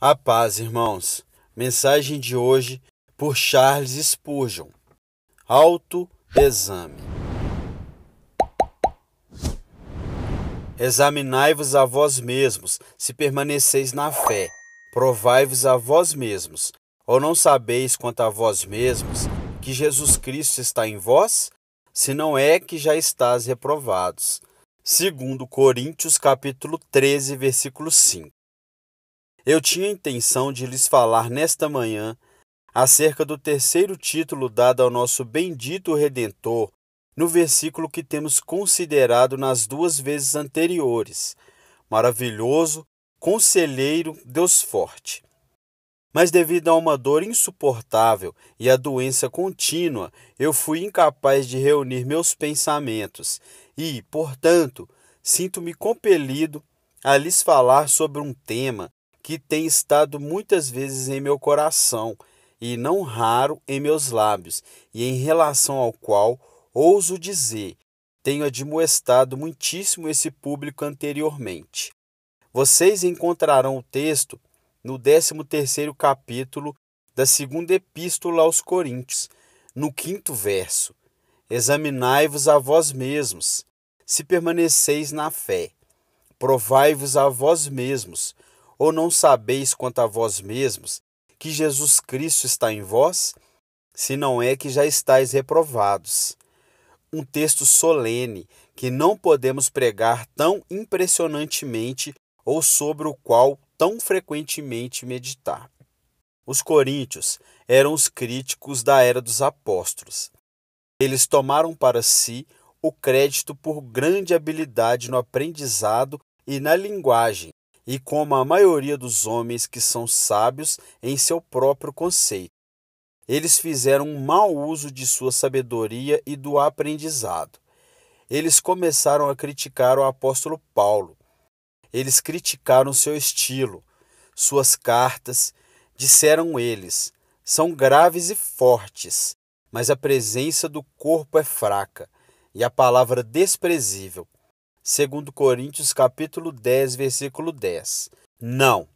A paz, irmãos. Mensagem de hoje por Charles Spurgeon. Autoexame. Examinai-vos a vós mesmos, se permaneceis na fé. Provai-vos a vós mesmos, ou não sabeis quanto a vós mesmos que Jesus Cristo está em vós? Se não é que já estás reprovados. Segundo Coríntios capítulo 13, versículo 5. Eu tinha intenção de lhes falar nesta manhã acerca do terceiro título dado ao nosso bendito Redentor, no versículo que temos considerado nas duas vezes anteriores: maravilhoso, conselheiro, Deus forte. Mas, devido a uma dor insuportável e a doença contínua, eu fui incapaz de reunir meus pensamentos e, portanto, sinto-me compelido a lhes falar sobre um tema que tem estado muitas vezes em meu coração e não raro em meus lábios, e em relação ao qual ouso dizer, tenho admoestado muitíssimo esse público anteriormente. Vocês encontrarão o texto no 13º capítulo da segunda epístola aos Coríntios, no quinto verso. Examinai-vos a vós mesmos, se permaneceis na fé. Provai-vos a vós mesmos ou não sabeis quanto a vós mesmos que Jesus Cristo está em vós? Se não é que já estáis reprovados. Um texto solene que não podemos pregar tão impressionantemente ou sobre o qual tão frequentemente meditar. Os coríntios eram os críticos da era dos apóstolos. Eles tomaram para si o crédito por grande habilidade no aprendizado e na linguagem, e como a maioria dos homens que são sábios em seu próprio conceito. Eles fizeram um mau uso de sua sabedoria e do aprendizado. Eles começaram a criticar o apóstolo Paulo. Eles criticaram seu estilo, suas cartas, disseram eles, são graves e fortes, mas a presença do corpo é fraca e a palavra desprezível segundo Coríntios capítulo 10, versículo 10. Não,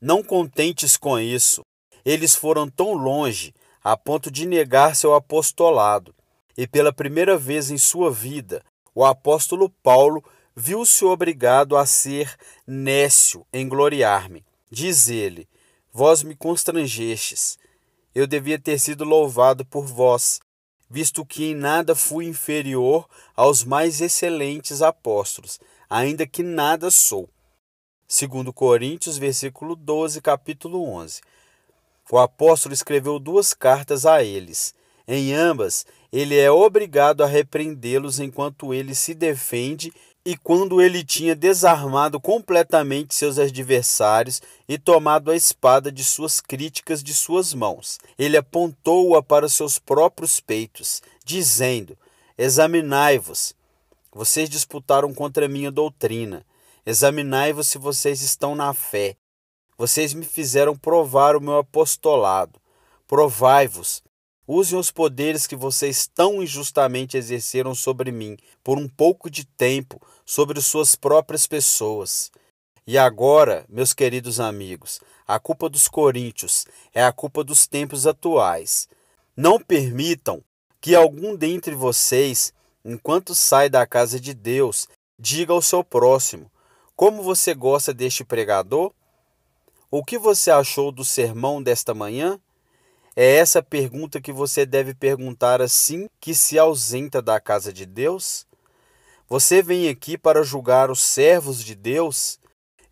não contentes com isso, eles foram tão longe a ponto de negar seu apostolado. E pela primeira vez em sua vida, o apóstolo Paulo viu-se obrigado a ser nécio em gloriar-me. Diz ele: Vós me constrangestes. Eu devia ter sido louvado por vós, visto que em nada fui inferior aos mais excelentes apóstolos, ainda que nada sou. Segundo Coríntios, versículo 12, capítulo 11. O apóstolo escreveu duas cartas a eles. Em ambas, ele é obrigado a repreendê-los enquanto ele se defende e quando ele tinha desarmado completamente seus adversários e tomado a espada de suas críticas de suas mãos, ele apontou-a para seus próprios peitos, dizendo: Examinai-vos. Vocês disputaram contra minha doutrina. Examinai-vos se vocês estão na fé. Vocês me fizeram provar o meu apostolado. Provai-vos Usem os poderes que vocês tão injustamente exerceram sobre mim por um pouco de tempo, sobre suas próprias pessoas. E agora, meus queridos amigos, a culpa dos coríntios é a culpa dos tempos atuais. Não permitam que algum dentre vocês, enquanto sai da casa de Deus, diga ao seu próximo: Como você gosta deste pregador? O que você achou do sermão desta manhã? É essa pergunta que você deve perguntar assim que se ausenta da casa de Deus? Você vem aqui para julgar os servos de Deus?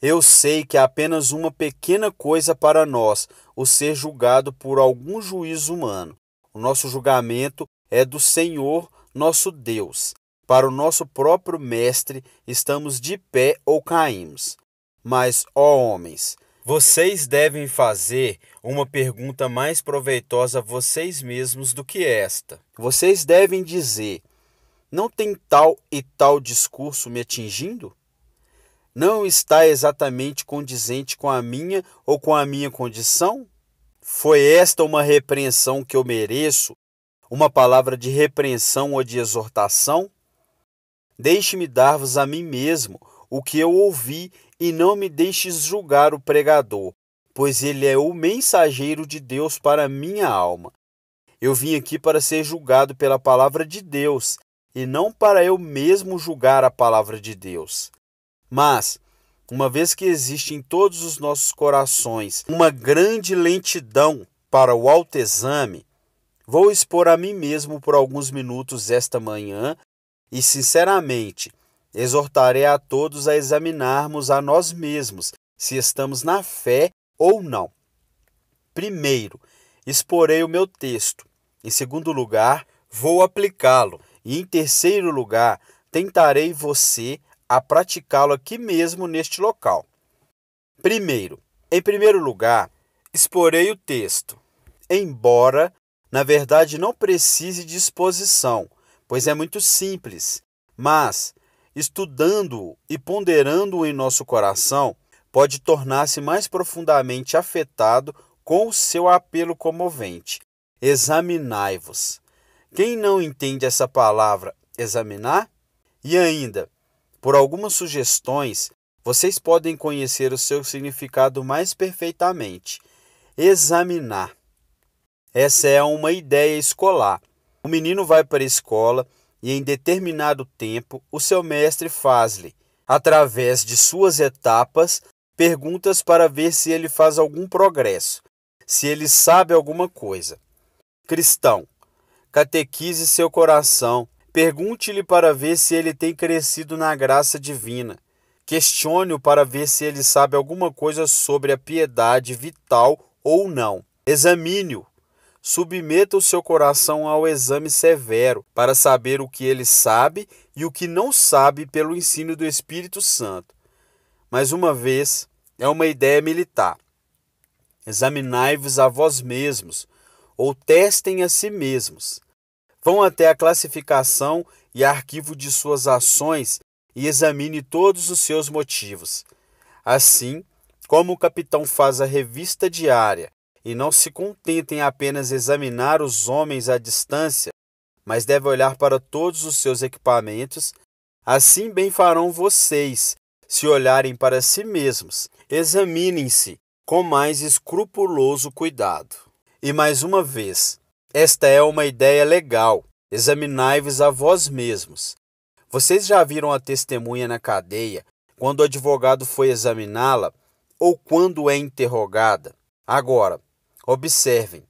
Eu sei que é apenas uma pequena coisa para nós o ser julgado por algum juiz humano. O nosso julgamento é do Senhor, nosso Deus. Para o nosso próprio Mestre, estamos de pé ou caímos. Mas, ó homens, vocês devem fazer uma pergunta mais proveitosa a vocês mesmos do que esta. Vocês devem dizer: Não tem tal e tal discurso me atingindo? Não está exatamente condizente com a minha ou com a minha condição? Foi esta uma repreensão que eu mereço? Uma palavra de repreensão ou de exortação? Deixe-me dar-vos a mim mesmo o que eu ouvi e não me deixes julgar o pregador, pois ele é o mensageiro de Deus para minha alma. Eu vim aqui para ser julgado pela palavra de Deus e não para eu mesmo julgar a palavra de Deus. Mas, uma vez que existe em todos os nossos corações uma grande lentidão para o autoexame, vou expor a mim mesmo por alguns minutos esta manhã e, sinceramente, Exortarei a todos a examinarmos a nós mesmos se estamos na fé ou não. Primeiro, exporei o meu texto. Em segundo lugar, vou aplicá-lo. E em terceiro lugar, tentarei você a praticá-lo aqui mesmo neste local. Primeiro, em primeiro lugar, exporei o texto. Embora, na verdade, não precise de exposição, pois é muito simples, mas estudando e ponderando em nosso coração, pode tornar-se mais profundamente afetado com o seu apelo comovente. Examinai-vos. Quem não entende essa palavra examinar? E ainda, por algumas sugestões, vocês podem conhecer o seu significado mais perfeitamente. Examinar. Essa é uma ideia escolar. O menino vai para a escola, e em determinado tempo o seu mestre faz-lhe, através de suas etapas, perguntas para ver se ele faz algum progresso, se ele sabe alguma coisa. Cristão, catequize seu coração, pergunte-lhe para ver se ele tem crescido na graça divina. Questione-o para ver se ele sabe alguma coisa sobre a piedade vital ou não. Examine-o submeta o seu coração ao exame severo para saber o que ele sabe e o que não sabe pelo ensino do Espírito Santo. Mais uma vez, é uma ideia militar. Examinai-vos a vós mesmos, ou testem a si mesmos. Vão até a classificação e arquivo de suas ações e examine todos os seus motivos. Assim, como o capitão faz a revista diária e não se contentem em apenas examinar os homens à distância, mas deve olhar para todos os seus equipamentos. Assim bem farão vocês, se olharem para si mesmos, examinem-se com mais escrupuloso cuidado. E mais uma vez, esta é uma ideia legal. Examinai-vos a vós mesmos. Vocês já viram a testemunha na cadeia quando o advogado foi examiná-la ou quando é interrogada? Agora, Observem,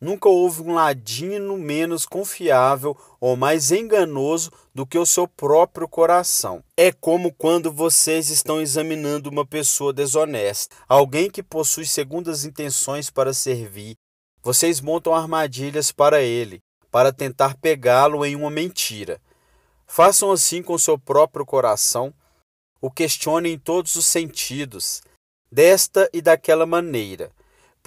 nunca houve um ladino menos confiável ou mais enganoso do que o seu próprio coração. É como quando vocês estão examinando uma pessoa desonesta, alguém que possui segundas intenções para servir. Vocês montam armadilhas para ele, para tentar pegá-lo em uma mentira. Façam assim com seu próprio coração, o questionem em todos os sentidos, desta e daquela maneira.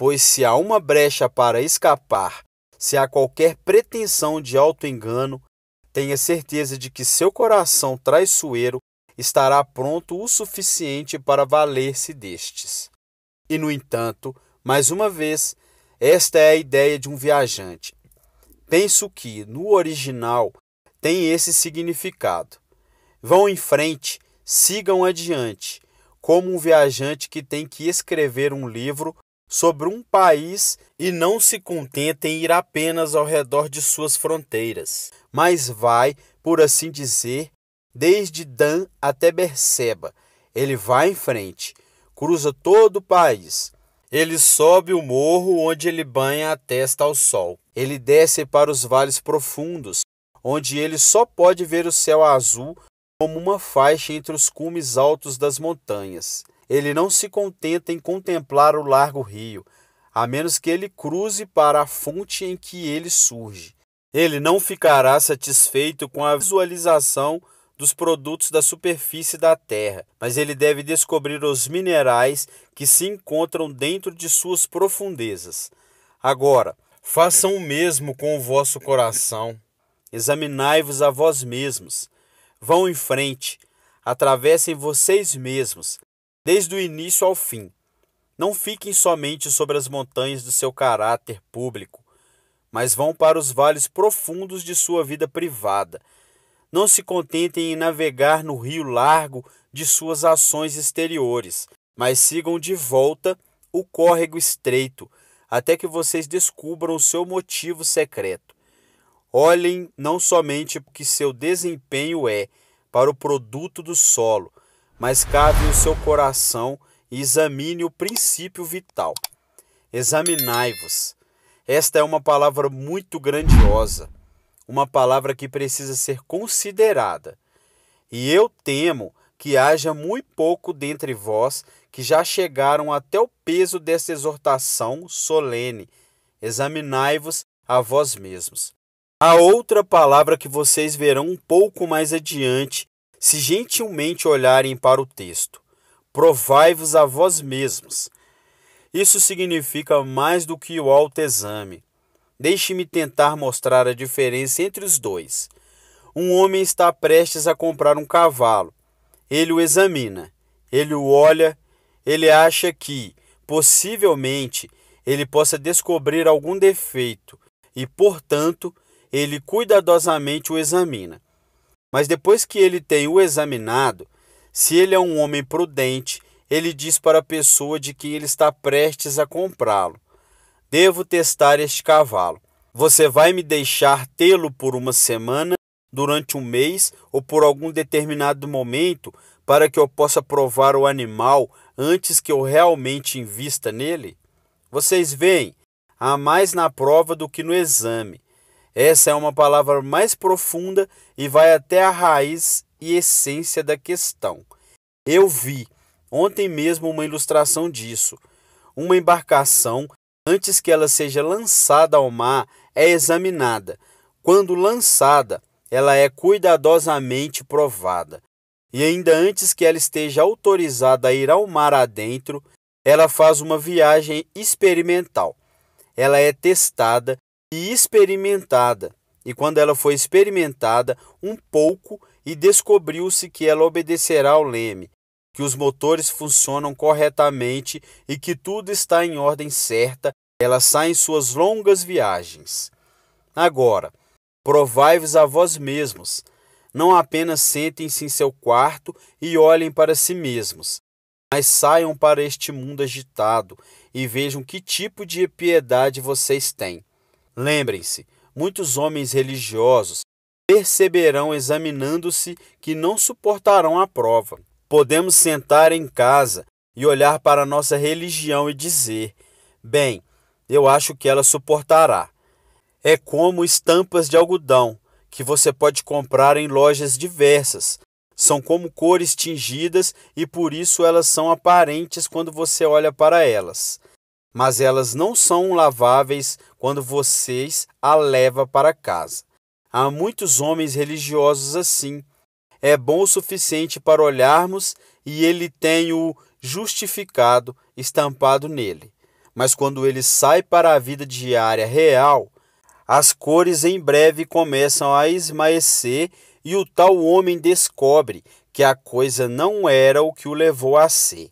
Pois se há uma brecha para escapar, se há qualquer pretensão de auto-engano, tenha certeza de que seu coração traiçoeiro estará pronto o suficiente para valer-se destes. E, no entanto, mais uma vez, esta é a ideia de um viajante. Penso que, no original, tem esse significado. Vão em frente, sigam adiante, como um viajante que tem que escrever um livro sobre um país e não se contenta em ir apenas ao redor de suas fronteiras, mas vai, por assim dizer, desde Dan até Berseba. Ele vai em frente, cruza todo o país. Ele sobe o morro onde ele banha a testa ao sol. Ele desce para os vales profundos, onde ele só pode ver o céu azul como uma faixa entre os cumes altos das montanhas. Ele não se contenta em contemplar o largo rio, a menos que ele cruze para a fonte em que ele surge. Ele não ficará satisfeito com a visualização dos produtos da superfície da terra, mas ele deve descobrir os minerais que se encontram dentro de suas profundezas. Agora, façam o mesmo com o vosso coração. Examinai-vos a vós mesmos. Vão em frente, atravessem vocês mesmos, desde o início ao fim. Não fiquem somente sobre as montanhas do seu caráter público, mas vão para os vales profundos de sua vida privada. Não se contentem em navegar no rio largo de suas ações exteriores, mas sigam de volta o córrego estreito, até que vocês descubram o seu motivo secreto. Olhem não somente o que seu desempenho é para o produto do solo, mas cave o seu coração e examine o princípio vital. Examinai-vos. Esta é uma palavra muito grandiosa, uma palavra que precisa ser considerada. E eu temo que haja muito pouco dentre vós que já chegaram até o peso desta exortação solene. Examinai-vos a vós mesmos. A outra palavra que vocês verão um pouco mais adiante se gentilmente olharem para o texto, provai-vos a vós mesmos. Isso significa mais do que o autoexame. Deixe-me tentar mostrar a diferença entre os dois. Um homem está prestes a comprar um cavalo. Ele o examina, ele o olha, ele acha que, possivelmente, ele possa descobrir algum defeito e, portanto, ele cuidadosamente o examina. Mas depois que ele tem o examinado, se ele é um homem prudente, ele diz para a pessoa de quem ele está prestes a comprá-lo: Devo testar este cavalo. Você vai me deixar tê-lo por uma semana, durante um mês ou por algum determinado momento para que eu possa provar o animal antes que eu realmente invista nele? Vocês veem, há mais na prova do que no exame. Essa é uma palavra mais profunda e vai até a raiz e essência da questão. Eu vi ontem mesmo uma ilustração disso. Uma embarcação, antes que ela seja lançada ao mar, é examinada. Quando lançada, ela é cuidadosamente provada. E ainda antes que ela esteja autorizada a ir ao mar adentro, ela faz uma viagem experimental. Ela é testada e experimentada. E quando ela foi experimentada um pouco e descobriu-se que ela obedecerá ao leme, que os motores funcionam corretamente e que tudo está em ordem certa, ela sai em suas longas viagens. Agora, provai-vos a vós mesmos. Não apenas sentem-se em seu quarto e olhem para si mesmos, mas saiam para este mundo agitado e vejam que tipo de piedade vocês têm. Lembrem-se, muitos homens religiosos perceberão examinando-se que não suportarão a prova. Podemos sentar em casa e olhar para nossa religião e dizer: bem, eu acho que ela suportará. É como estampas de algodão que você pode comprar em lojas diversas. São como cores tingidas e por isso elas são aparentes quando você olha para elas mas elas não são laváveis quando vocês a levam para casa. Há muitos homens religiosos assim. É bom o suficiente para olharmos e ele tem o justificado estampado nele. Mas quando ele sai para a vida diária real, as cores em breve começam a esmaecer e o tal homem descobre que a coisa não era o que o levou a ser.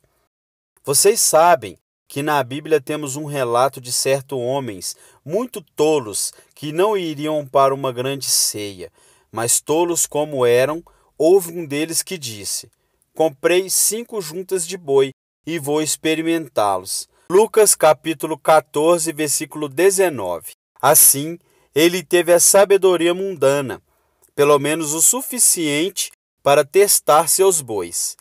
Vocês sabem que na Bíblia temos um relato de certo homens, muito tolos, que não iriam para uma grande ceia, mas tolos como eram, houve um deles que disse: Comprei cinco juntas de boi e vou experimentá-los. Lucas capítulo 14, versículo 19. Assim, ele teve a sabedoria mundana, pelo menos o suficiente para testar seus bois.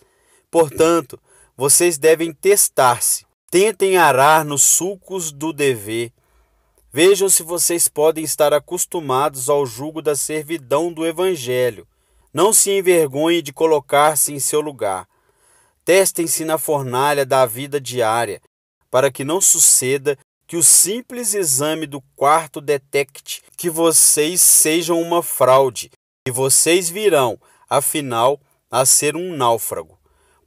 Portanto, vocês devem testar-se Tentem arar nos sulcos do dever. Vejam se vocês podem estar acostumados ao jugo da servidão do Evangelho. Não se envergonhem de colocar-se em seu lugar. Testem-se na fornalha da vida diária, para que não suceda que o simples exame do quarto detecte que vocês sejam uma fraude, e vocês virão, afinal, a ser um náufrago.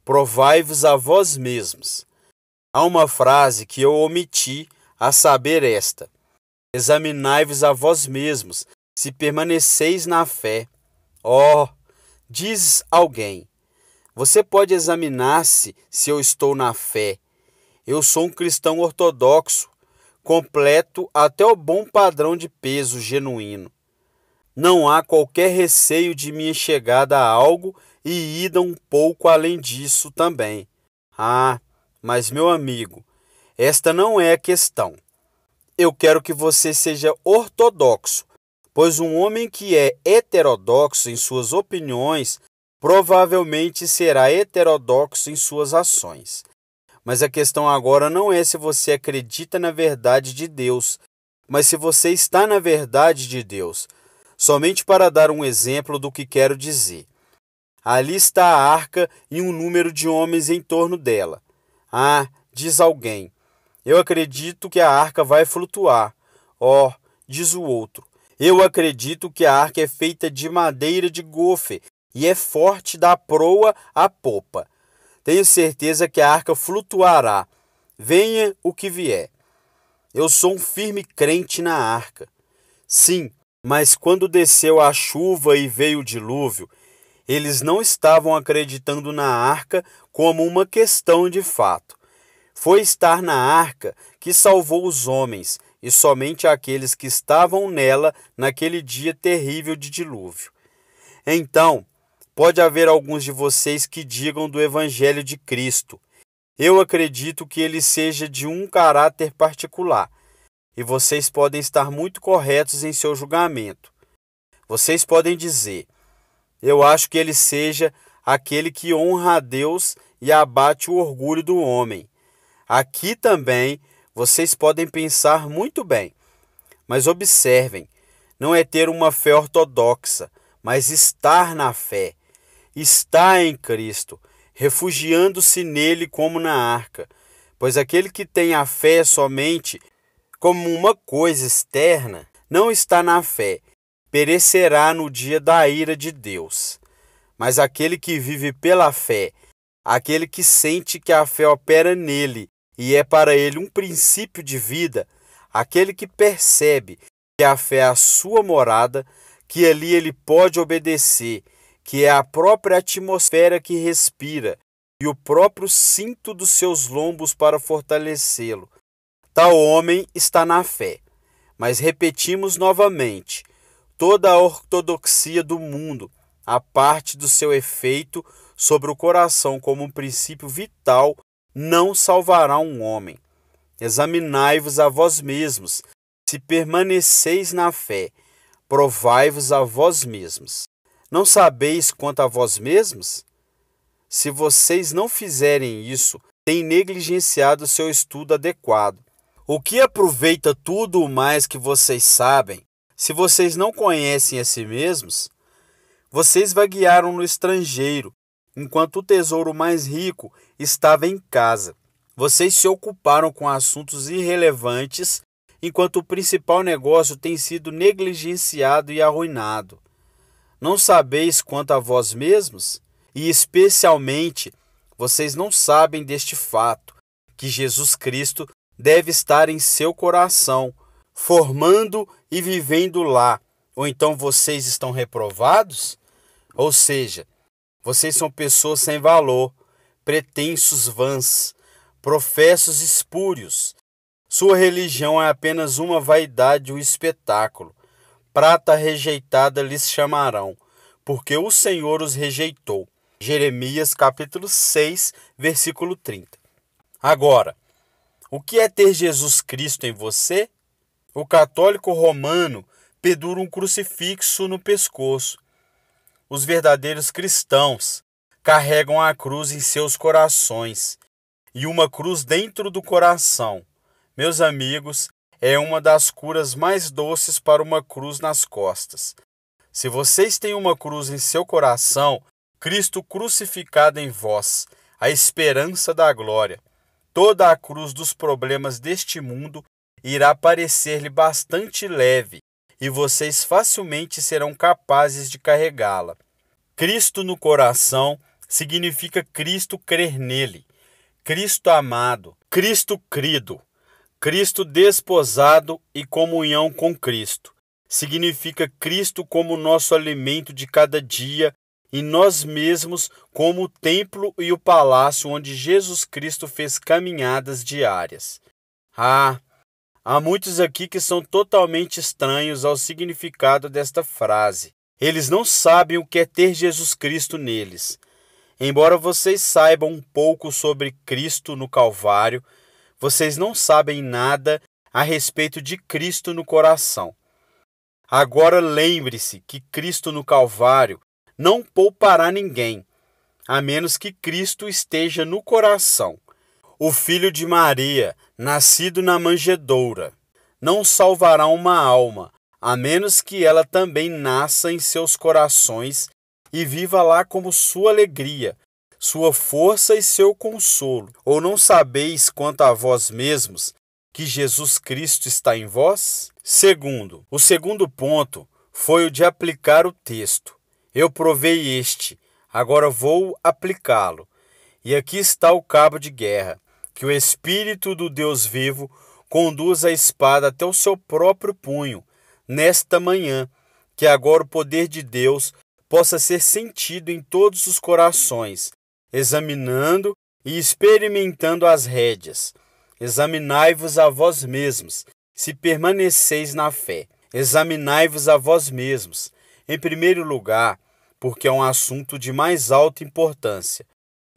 Provai-vos a vós mesmos. Há uma frase que eu omiti, a saber esta: Examinai-vos a vós mesmos, se permaneceis na fé. Oh, diz alguém, você pode examinar-se se eu estou na fé. Eu sou um cristão ortodoxo, completo até o bom padrão de peso genuíno. Não há qualquer receio de minha chegada a algo e ida um pouco além disso também. Ah, mas, meu amigo, esta não é a questão. Eu quero que você seja ortodoxo, pois um homem que é heterodoxo em suas opiniões provavelmente será heterodoxo em suas ações. Mas a questão agora não é se você acredita na verdade de Deus, mas se você está na verdade de Deus. Somente para dar um exemplo do que quero dizer. Ali está a arca e um número de homens em torno dela. Ah, diz alguém, eu acredito que a arca vai flutuar. Oh, diz o outro, eu acredito que a arca é feita de madeira de gofe e é forte da proa à popa. Tenho certeza que a arca flutuará, venha o que vier. Eu sou um firme crente na arca. Sim, mas quando desceu a chuva e veio o dilúvio, eles não estavam acreditando na arca como uma questão de fato. Foi estar na arca que salvou os homens e somente aqueles que estavam nela naquele dia terrível de dilúvio. Então, pode haver alguns de vocês que digam do Evangelho de Cristo. Eu acredito que ele seja de um caráter particular, e vocês podem estar muito corretos em seu julgamento. Vocês podem dizer: eu acho que ele seja aquele que honra a Deus e abate o orgulho do homem. Aqui também vocês podem pensar muito bem, mas observem: não é ter uma fé ortodoxa, mas estar na fé. Está em Cristo, refugiando-se nele como na arca. Pois aquele que tem a fé somente como uma coisa externa não está na fé, perecerá no dia da ira de Deus. Mas aquele que vive pela fé, aquele que sente que a fé opera nele e é para ele um princípio de vida, aquele que percebe que a fé é a sua morada, que ali ele pode obedecer, que é a própria atmosfera que respira e o próprio cinto dos seus lombos para fortalecê-lo. Tal homem está na fé. Mas repetimos novamente: toda a ortodoxia do mundo, a parte do seu efeito sobre o coração como um princípio vital, não salvará um homem. Examinai-vos a vós mesmos, se permaneceis na fé, provai-vos a vós mesmos. Não sabeis quanto a vós mesmos? Se vocês não fizerem isso, têm negligenciado seu estudo adequado. O que aproveita tudo o mais que vocês sabem, se vocês não conhecem a si mesmos, vocês vaguearam no estrangeiro, enquanto o tesouro mais rico estava em casa. Vocês se ocuparam com assuntos irrelevantes, enquanto o principal negócio tem sido negligenciado e arruinado. Não sabeis quanto a vós mesmos? E especialmente, vocês não sabem deste fato, que Jesus Cristo deve estar em seu coração, formando e vivendo lá, ou então vocês estão reprovados? Ou seja, vocês são pessoas sem valor, pretensos vãs, professos espúrios. Sua religião é apenas uma vaidade, um espetáculo. Prata rejeitada lhes chamarão, porque o Senhor os rejeitou. Jeremias capítulo 6, versículo 30. Agora, o que é ter Jesus Cristo em você? O católico romano pendura um crucifixo no pescoço. Os verdadeiros cristãos carregam a cruz em seus corações e uma cruz dentro do coração. Meus amigos, é uma das curas mais doces para uma cruz nas costas. Se vocês têm uma cruz em seu coração, Cristo crucificado em vós, a esperança da glória. Toda a cruz dos problemas deste mundo irá parecer-lhe bastante leve e vocês facilmente serão capazes de carregá-la. Cristo no coração significa Cristo crer nele, Cristo amado, Cristo crido, Cristo desposado e comunhão com Cristo. Significa Cristo como nosso alimento de cada dia e nós mesmos como o templo e o palácio onde Jesus Cristo fez caminhadas diárias. Ah, Há muitos aqui que são totalmente estranhos ao significado desta frase. Eles não sabem o que é ter Jesus Cristo neles. Embora vocês saibam um pouco sobre Cristo no Calvário, vocês não sabem nada a respeito de Cristo no coração. Agora lembre-se que Cristo no Calvário não poupará ninguém, a menos que Cristo esteja no coração. O filho de Maria nascido na manjedoura, não salvará uma alma, a menos que ela também nasça em seus corações e viva lá como sua alegria, sua força e seu consolo. Ou não sabeis quanto a vós mesmos que Jesus Cristo está em vós? Segundo, o segundo ponto foi o de aplicar o texto. Eu provei este, agora vou aplicá-lo. E aqui está o cabo de guerra que o Espírito do Deus vivo conduza a espada até o seu próprio punho, nesta manhã, que agora o poder de Deus possa ser sentido em todos os corações, examinando e experimentando as rédeas. Examinai-vos a vós mesmos, se permaneceis na fé. Examinai-vos a vós mesmos, em primeiro lugar, porque é um assunto de mais alta importância.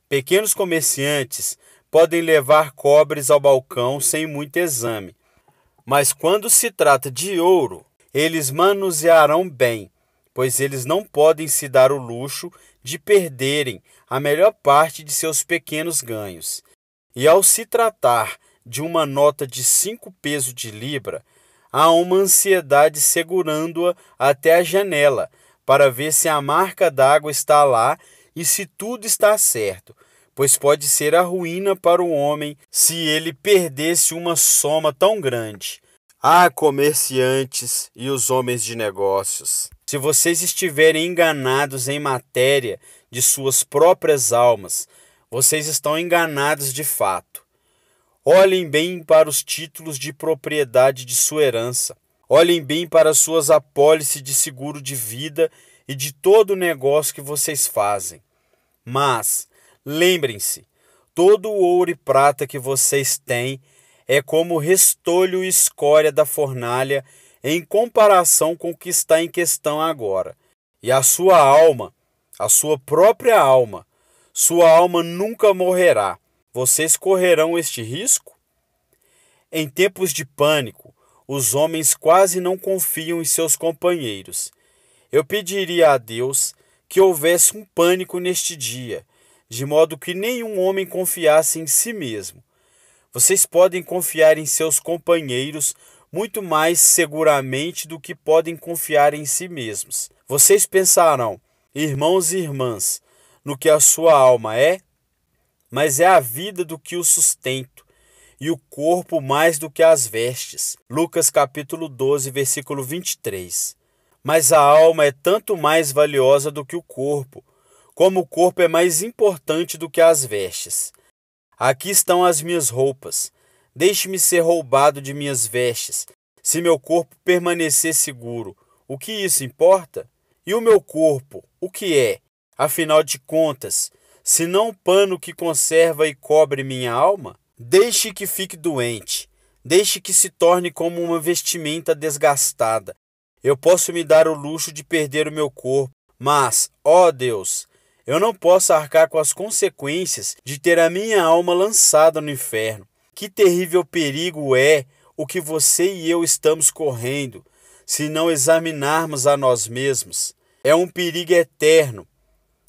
Pequenos comerciantes podem levar cobres ao balcão sem muito exame. Mas quando se trata de ouro, eles manusearão bem, pois eles não podem se dar o luxo de perderem a melhor parte de seus pequenos ganhos. E ao se tratar de uma nota de cinco pesos de libra, há uma ansiedade segurando-a até a janela para ver se a marca d'água está lá e se tudo está certo, pois pode ser a ruína para o homem se ele perdesse uma soma tão grande. Ah, comerciantes e os homens de negócios, se vocês estiverem enganados em matéria de suas próprias almas, vocês estão enganados de fato. Olhem bem para os títulos de propriedade de sua herança. Olhem bem para suas apólices de seguro de vida e de todo o negócio que vocês fazem. Mas, Lembrem-se, todo o ouro e prata que vocês têm é como restolho e escória da fornalha em comparação com o que está em questão agora. E a sua alma, a sua própria alma, sua alma nunca morrerá. Vocês correrão este risco? Em tempos de pânico, os homens quase não confiam em seus companheiros. Eu pediria a Deus que houvesse um pânico neste dia de modo que nenhum homem confiasse em si mesmo. Vocês podem confiar em seus companheiros muito mais seguramente do que podem confiar em si mesmos. Vocês pensarão, irmãos e irmãs, no que a sua alma é, mas é a vida do que o sustento e o corpo mais do que as vestes. Lucas capítulo 12, versículo 23. Mas a alma é tanto mais valiosa do que o corpo como o corpo é mais importante do que as vestes. Aqui estão as minhas roupas. Deixe-me ser roubado de minhas vestes, se meu corpo permanecer seguro. O que isso importa? E o meu corpo, o que é, afinal de contas, se não o pano que conserva e cobre minha alma? Deixe que fique doente, deixe que se torne como uma vestimenta desgastada. Eu posso me dar o luxo de perder o meu corpo, mas, ó Deus, eu não posso arcar com as consequências de ter a minha alma lançada no inferno. Que terrível perigo é o que você e eu estamos correndo se não examinarmos a nós mesmos. É um perigo eterno,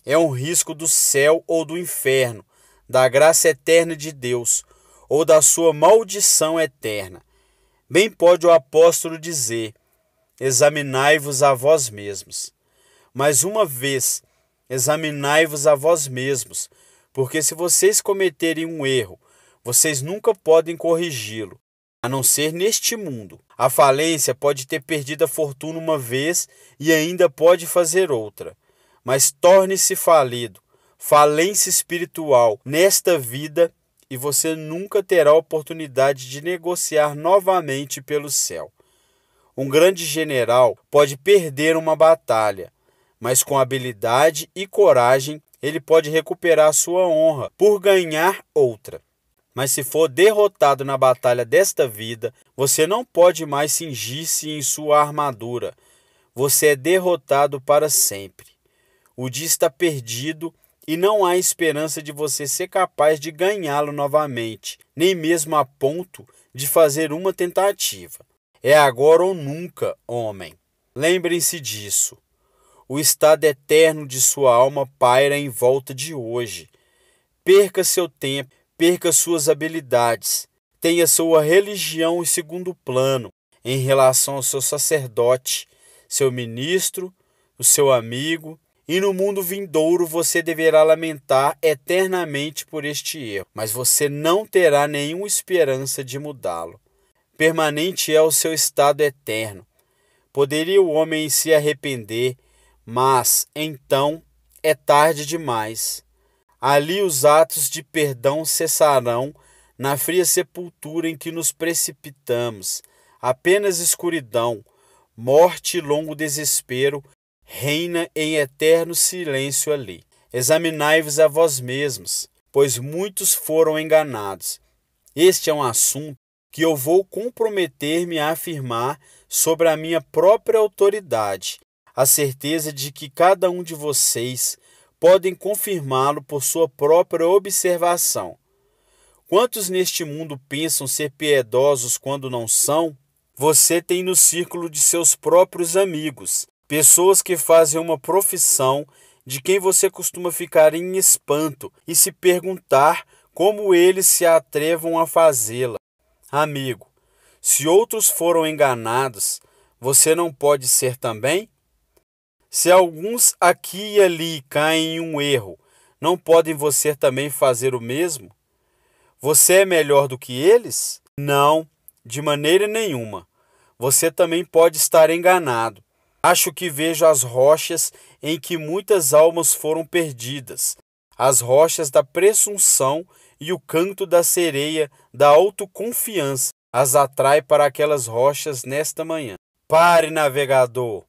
é um risco do céu ou do inferno, da graça eterna de Deus ou da sua maldição eterna. Bem pode o apóstolo dizer: examinai-vos a vós mesmos. Mas uma vez Examinai-vos a vós mesmos, porque se vocês cometerem um erro, vocês nunca podem corrigi-lo, a não ser neste mundo. A falência pode ter perdido a fortuna uma vez e ainda pode fazer outra, mas torne-se falido, falência espiritual, nesta vida e você nunca terá oportunidade de negociar novamente pelo céu. Um grande general pode perder uma batalha, mas com habilidade e coragem ele pode recuperar sua honra por ganhar outra. Mas se for derrotado na batalha desta vida, você não pode mais cingir-se em sua armadura. Você é derrotado para sempre. O dia está perdido e não há esperança de você ser capaz de ganhá-lo novamente, nem mesmo a ponto de fazer uma tentativa. É agora ou nunca, homem. Lembrem-se disso. O estado eterno de sua alma paira em volta de hoje. Perca seu tempo, perca suas habilidades, tenha sua religião em segundo plano em relação ao seu sacerdote, seu ministro, o seu amigo, e no mundo vindouro você deverá lamentar eternamente por este erro, mas você não terá nenhuma esperança de mudá-lo. Permanente é o seu estado eterno. Poderia o homem se arrepender mas então é tarde demais. Ali os atos de perdão cessarão na fria sepultura em que nos precipitamos. Apenas escuridão, morte e longo desespero reina em eterno silêncio ali. Examinai-vos a vós mesmos, pois muitos foram enganados. Este é um assunto que eu vou comprometer-me a afirmar sobre a minha própria autoridade a certeza de que cada um de vocês podem confirmá-lo por sua própria observação. Quantos neste mundo pensam ser piedosos quando não são? Você tem no círculo de seus próprios amigos, pessoas que fazem uma profissão de quem você costuma ficar em espanto e se perguntar como eles se atrevam a fazê-la. Amigo, se outros foram enganados, você não pode ser também? Se alguns aqui e ali caem em um erro, não podem você também fazer o mesmo? Você é melhor do que eles? Não, de maneira nenhuma. Você também pode estar enganado. Acho que vejo as rochas em que muitas almas foram perdidas, as rochas da presunção e o canto da sereia da autoconfiança as atrai para aquelas rochas nesta manhã. Pare, navegador,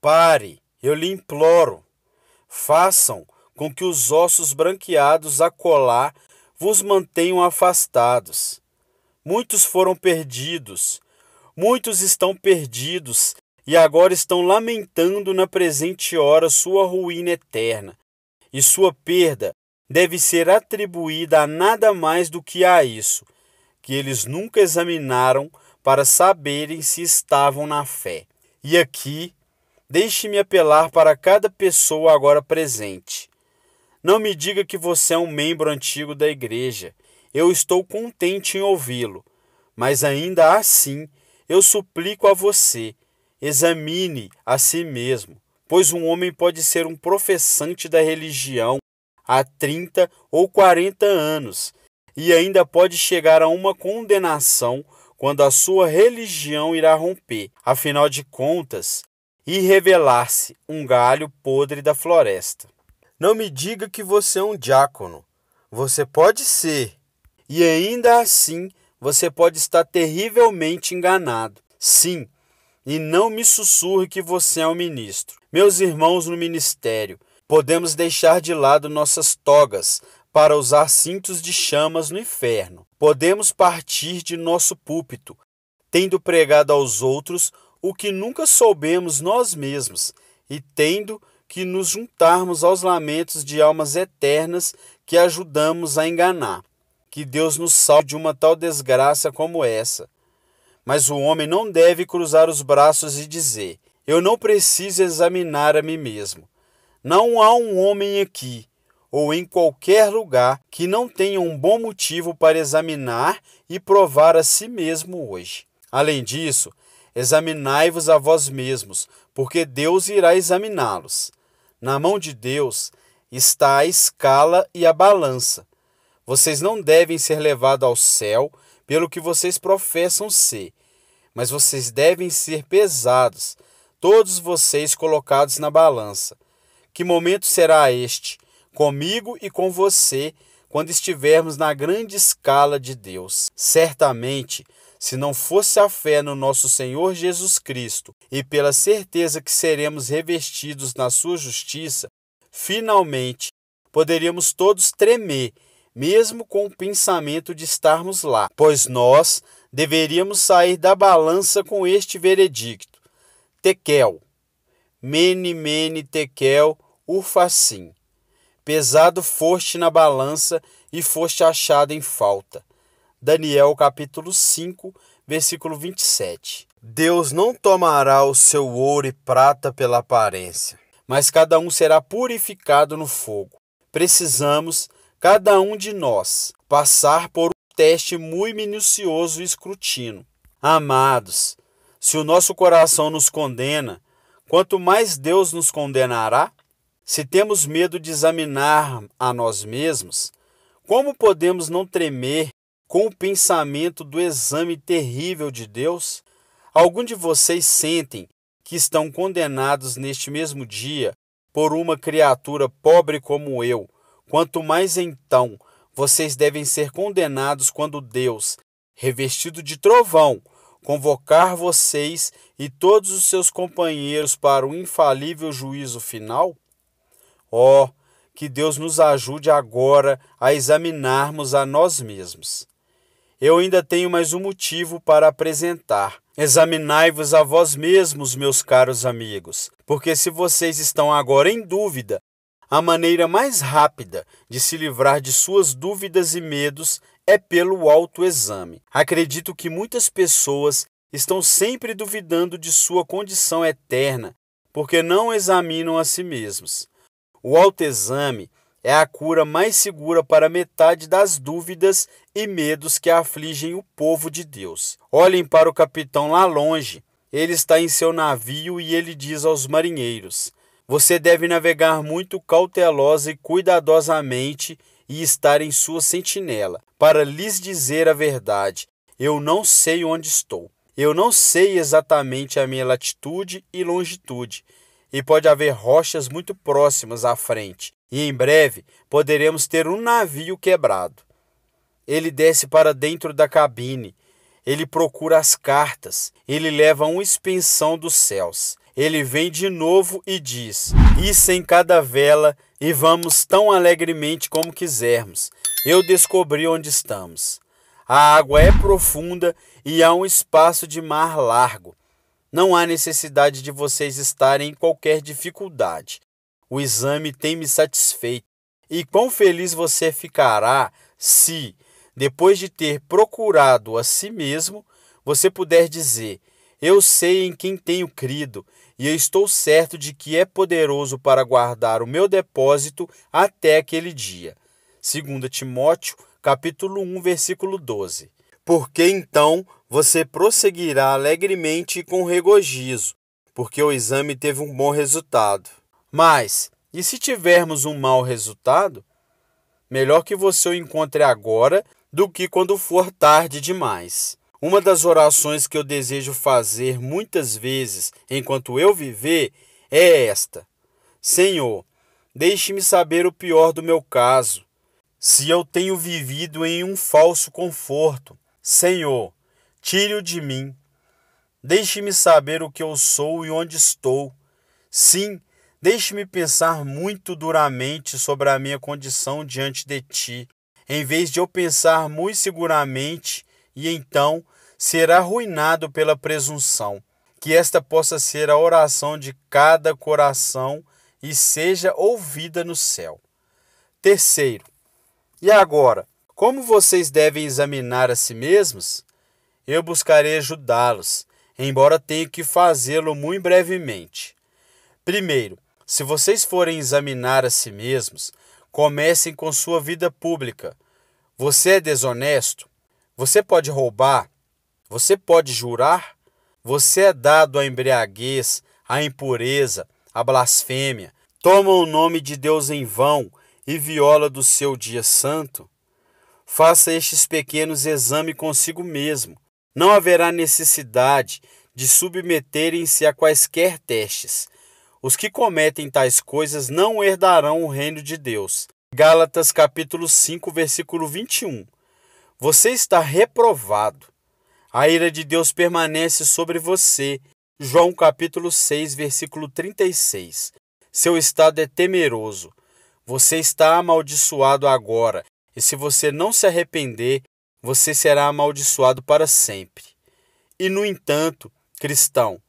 pare eu lhe imploro, façam com que os ossos branqueados a colar vos mantenham afastados. Muitos foram perdidos, muitos estão perdidos e agora estão lamentando na presente hora sua ruína eterna. E sua perda deve ser atribuída a nada mais do que a isso, que eles nunca examinaram para saberem se estavam na fé. E aqui Deixe-me apelar para cada pessoa agora presente. Não me diga que você é um membro antigo da igreja. Eu estou contente em ouvi-lo, mas ainda assim eu suplico a você: examine a si mesmo, pois um homem pode ser um professante da religião há 30 ou 40 anos e ainda pode chegar a uma condenação quando a sua religião irá romper. Afinal de contas, e revelar-se um galho podre da floresta. Não me diga que você é um diácono. Você pode ser, e ainda assim você pode estar terrivelmente enganado. Sim, e não me sussurre que você é um ministro. Meus irmãos no ministério, podemos deixar de lado nossas togas para usar cintos de chamas no inferno. Podemos partir de nosso púlpito, tendo pregado aos outros o que nunca soubemos nós mesmos, e tendo que nos juntarmos aos lamentos de almas eternas que ajudamos a enganar. Que Deus nos salve de uma tal desgraça como essa. Mas o homem não deve cruzar os braços e dizer: Eu não preciso examinar a mim mesmo. Não há um homem aqui ou em qualquer lugar que não tenha um bom motivo para examinar e provar a si mesmo hoje. Além disso, Examinai-vos a vós mesmos, porque Deus irá examiná-los. Na mão de Deus está a escala e a balança. Vocês não devem ser levados ao céu pelo que vocês professam ser, mas vocês devem ser pesados, todos vocês colocados na balança. Que momento será este, comigo e com você, quando estivermos na grande escala de Deus? Certamente se não fosse a fé no nosso Senhor Jesus Cristo e pela certeza que seremos revestidos na sua justiça, finalmente poderíamos todos tremer, mesmo com o pensamento de estarmos lá, pois nós deveríamos sair da balança com este veredicto. Tekel. Mene, mene, tekel, urfacim. Pesado foste na balança e foste achado em falta. Daniel capítulo 5, versículo 27. Deus não tomará o seu ouro e prata pela aparência, mas cada um será purificado no fogo. Precisamos, cada um de nós, passar por um teste muito minucioso e escrutino. Amados, se o nosso coração nos condena, quanto mais Deus nos condenará? Se temos medo de examinar a nós mesmos, como podemos não tremer com o pensamento do exame terrível de Deus? algum de vocês sentem que estão condenados neste mesmo dia por uma criatura pobre como eu. Quanto mais então vocês devem ser condenados quando Deus, revestido de trovão, convocar vocês e todos os seus companheiros para o infalível juízo final? Oh, que Deus nos ajude agora a examinarmos a nós mesmos eu ainda tenho mais um motivo para apresentar. Examinai-vos a vós mesmos, meus caros amigos, porque se vocês estão agora em dúvida, a maneira mais rápida de se livrar de suas dúvidas e medos é pelo autoexame. Acredito que muitas pessoas estão sempre duvidando de sua condição eterna porque não examinam a si mesmos. O autoexame é a cura mais segura para metade das dúvidas e medos que afligem o povo de Deus. Olhem para o capitão lá longe. Ele está em seu navio e ele diz aos marinheiros: Você deve navegar muito cautelosa e cuidadosamente e estar em sua sentinela, para lhes dizer a verdade. Eu não sei onde estou. Eu não sei exatamente a minha latitude e longitude, e pode haver rochas muito próximas à frente e em breve poderemos ter um navio quebrado. Ele desce para dentro da cabine. Ele procura as cartas. Ele leva uma expensão dos céus. Ele vem de novo e diz: Isso em cada vela e vamos tão alegremente como quisermos. Eu descobri onde estamos. A água é profunda e há um espaço de mar largo. Não há necessidade de vocês estarem em qualquer dificuldade. O exame tem me satisfeito. E quão feliz você ficará se, depois de ter procurado a si mesmo, você puder dizer: Eu sei em quem tenho crido, e eu estou certo de que é poderoso para guardar o meu depósito até aquele dia. 2 Timóteo, capítulo 1, versículo 12. Porque então você prosseguirá alegremente e com regozijo, porque o exame teve um bom resultado. Mas, e se tivermos um mau resultado? Melhor que você o encontre agora do que quando for tarde demais. Uma das orações que eu desejo fazer muitas vezes enquanto eu viver é esta: Senhor, deixe-me saber o pior do meu caso. Se eu tenho vivido em um falso conforto, Senhor, tire-o de mim. Deixe-me saber o que eu sou e onde estou. Sim, Deixe-me pensar muito duramente sobre a minha condição diante de ti, em vez de eu pensar muito seguramente, e então será arruinado pela presunção. Que esta possa ser a oração de cada coração e seja ouvida no céu. Terceiro, e agora, como vocês devem examinar a si mesmos? Eu buscarei ajudá-los, embora tenha que fazê-lo muito brevemente. Primeiro, se vocês forem examinar a si mesmos, comecem com sua vida pública. Você é desonesto? Você pode roubar? Você pode jurar? Você é dado à embriaguez, à impureza, à blasfêmia? Toma o nome de Deus em vão e viola do seu dia santo? Faça estes pequenos exame consigo mesmo. Não haverá necessidade de submeterem-se a quaisquer testes os que cometem tais coisas não herdarão o reino de Deus. Gálatas capítulo 5, versículo 21. Você está reprovado. A ira de Deus permanece sobre você. João capítulo 6, versículo 36. Seu estado é temeroso. Você está amaldiçoado agora, e se você não se arrepender, você será amaldiçoado para sempre. E no entanto, cristão,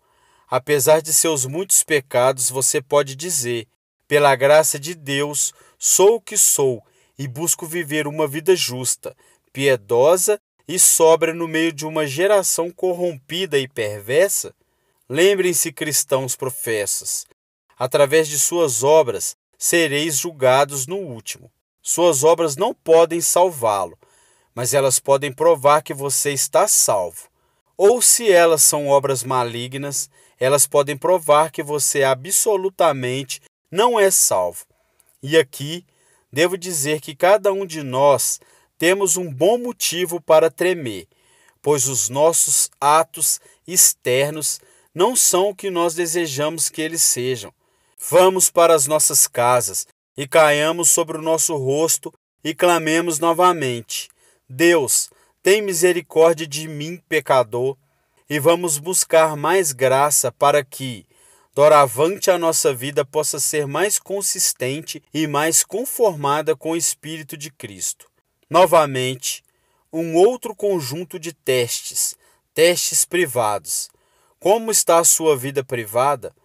Apesar de seus muitos pecados, você pode dizer: pela graça de Deus, sou o que sou e busco viver uma vida justa, piedosa e sobra no meio de uma geração corrompida e perversa? Lembrem-se, cristãos professas, através de suas obras sereis julgados no último. Suas obras não podem salvá-lo, mas elas podem provar que você está salvo. Ou se elas são obras malignas, elas podem provar que você absolutamente não é salvo. E aqui devo dizer que cada um de nós temos um bom motivo para tremer, pois os nossos atos externos não são o que nós desejamos que eles sejam. Vamos para as nossas casas e caiamos sobre o nosso rosto e clamemos novamente: Deus, tem misericórdia de mim, pecador e vamos buscar mais graça para que, doravante, a nossa vida possa ser mais consistente e mais conformada com o Espírito de Cristo. Novamente, um outro conjunto de testes, testes privados. Como está a sua vida privada?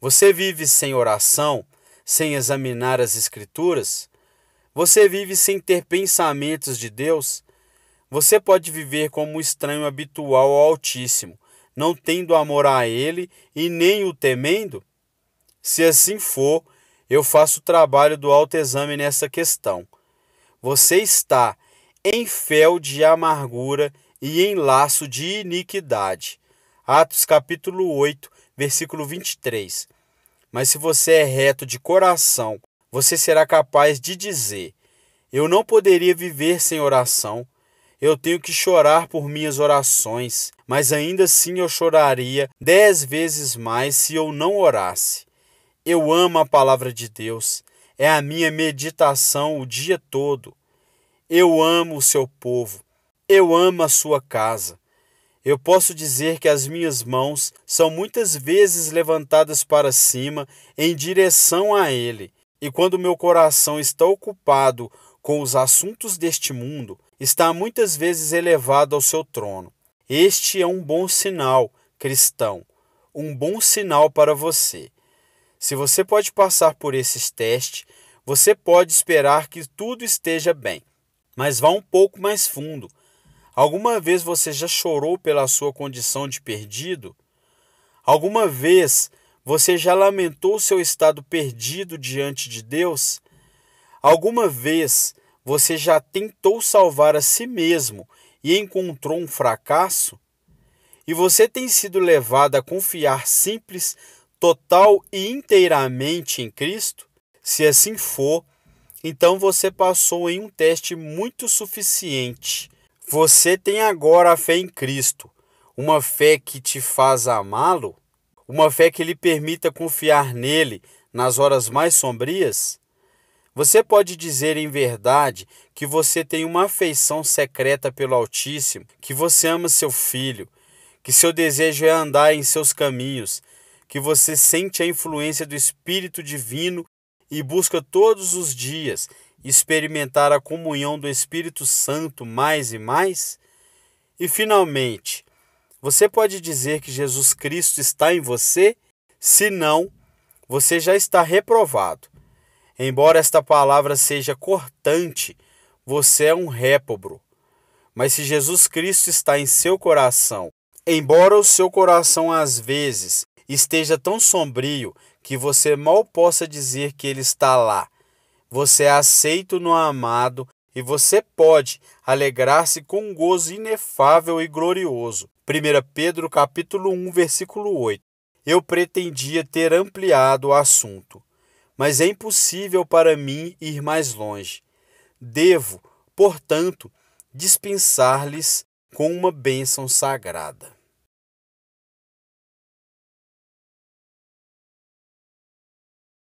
Você vive sem oração, sem examinar as Escrituras? Você vive sem ter pensamentos de Deus? Você pode viver como um estranho habitual ao Altíssimo, não tendo amor a Ele e nem o temendo? Se assim for, eu faço o trabalho do autoexame nessa questão. Você está em fel de amargura e em laço de iniquidade. Atos capítulo 8, versículo 23. Mas se você é reto de coração, você será capaz de dizer: Eu não poderia viver sem oração, eu tenho que chorar por minhas orações, mas ainda assim eu choraria dez vezes mais se eu não orasse. Eu amo a palavra de Deus, é a minha meditação o dia todo. Eu amo o seu povo, eu amo a sua casa. Eu posso dizer que as minhas mãos são muitas vezes levantadas para cima em direção a Ele, e quando meu coração está ocupado com os assuntos deste mundo, está muitas vezes elevado ao seu trono. Este é um bom sinal, cristão, um bom sinal para você. Se você pode passar por esses testes, você pode esperar que tudo esteja bem. Mas vá um pouco mais fundo. Alguma vez você já chorou pela sua condição de perdido? Alguma vez você já lamentou seu estado perdido diante de Deus? Alguma vez você já tentou salvar a si mesmo e encontrou um fracasso? E você tem sido levado a confiar simples, total e inteiramente em Cristo? Se assim for, então você passou em um teste muito suficiente. Você tem agora a fé em Cristo, uma fé que te faz amá-lo, uma fé que lhe permita confiar nele nas horas mais sombrias? Você pode dizer em verdade que você tem uma afeição secreta pelo Altíssimo, que você ama seu filho, que seu desejo é andar em seus caminhos, que você sente a influência do Espírito Divino e busca todos os dias experimentar a comunhão do Espírito Santo mais e mais? E finalmente, você pode dizer que Jesus Cristo está em você? Se não, você já está reprovado. Embora esta palavra seja cortante, você é um répobro. Mas se Jesus Cristo está em seu coração, embora o seu coração às vezes esteja tão sombrio que você mal possa dizer que ele está lá, você é aceito no amado e você pode alegrar-se com um gozo inefável e glorioso. 1 Pedro capítulo 1, versículo 8. Eu pretendia ter ampliado o assunto mas é impossível para mim ir mais longe. Devo, portanto, dispensar-lhes com uma bênção sagrada.